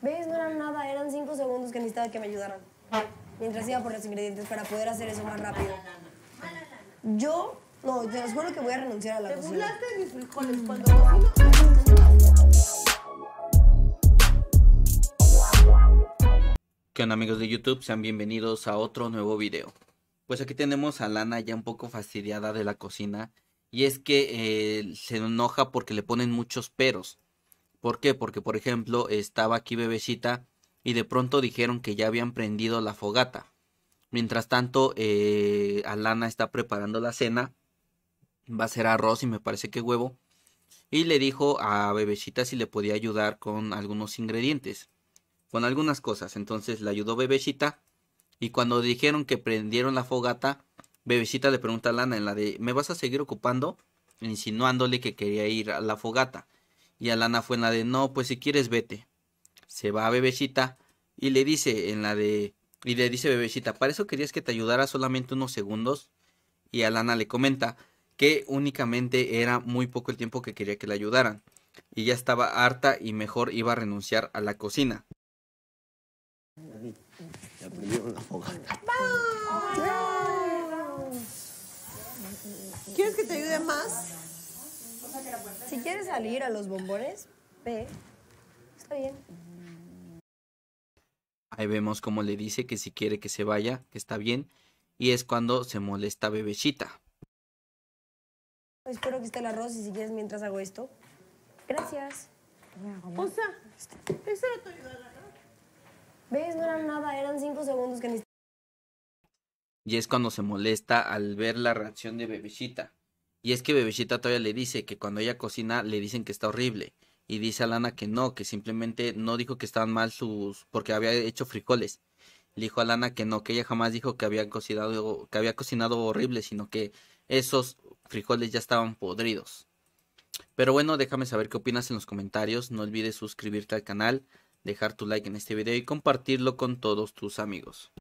¿Ves? No era nada, eran cinco segundos que necesitaba que me ayudaran. Mientras iba por los ingredientes para poder hacer eso más rápido. Yo, no, te los juro que voy a renunciar a la cocina. Te ¿Qué onda amigos de YouTube? Sean bienvenidos a otro nuevo video. Pues aquí tenemos a Lana ya un poco fastidiada de la cocina. Y es que eh, se enoja porque le ponen muchos peros. ¿Por qué? Porque, por ejemplo, estaba aquí bebecita y de pronto dijeron que ya habían prendido la fogata. Mientras tanto, eh, Alana está preparando la cena. Va a ser arroz y me parece que huevo. Y le dijo a Bebecita si le podía ayudar con algunos ingredientes. Con algunas cosas. Entonces le ayudó Bebecita. Y cuando dijeron que prendieron la fogata, Bebecita le pregunta a Alana en la de, ¿me vas a seguir ocupando? Insinuándole que quería ir a la fogata. Y Alana fue en la de, no, pues si quieres vete. Se va a Bebecita y le dice en la de, y le dice Bebecita, para eso querías que te ayudara solamente unos segundos. Y Alana le comenta que únicamente era muy poco el tiempo que quería que le ayudaran. Y ya estaba harta y mejor iba a renunciar a la cocina. ¿Quieres que te ayude más? si quieres salir a los bombones, ve. Está bien. Ahí vemos cómo le dice que si quiere que se vaya, que está bien. Y es cuando se molesta Bebechita. Pues espero que esté el arroz y si quieres mientras hago esto. Gracias. O sea, ¿Ves? No era nada, eran cinco segundos que necesitaba. Y es cuando se molesta al ver la reacción de Bebechita. Y es que Bebecita todavía le dice que cuando ella cocina le dicen que está horrible. Y dice a Lana que no, que simplemente no dijo que estaban mal sus... porque había hecho frijoles. Le dijo a Lana que no, que ella jamás dijo que había cocinado, que había cocinado horrible, sino que esos frijoles ya estaban podridos. Pero bueno, déjame saber qué opinas en los comentarios. No olvides suscribirte al canal, dejar tu like en este video y compartirlo con todos tus amigos.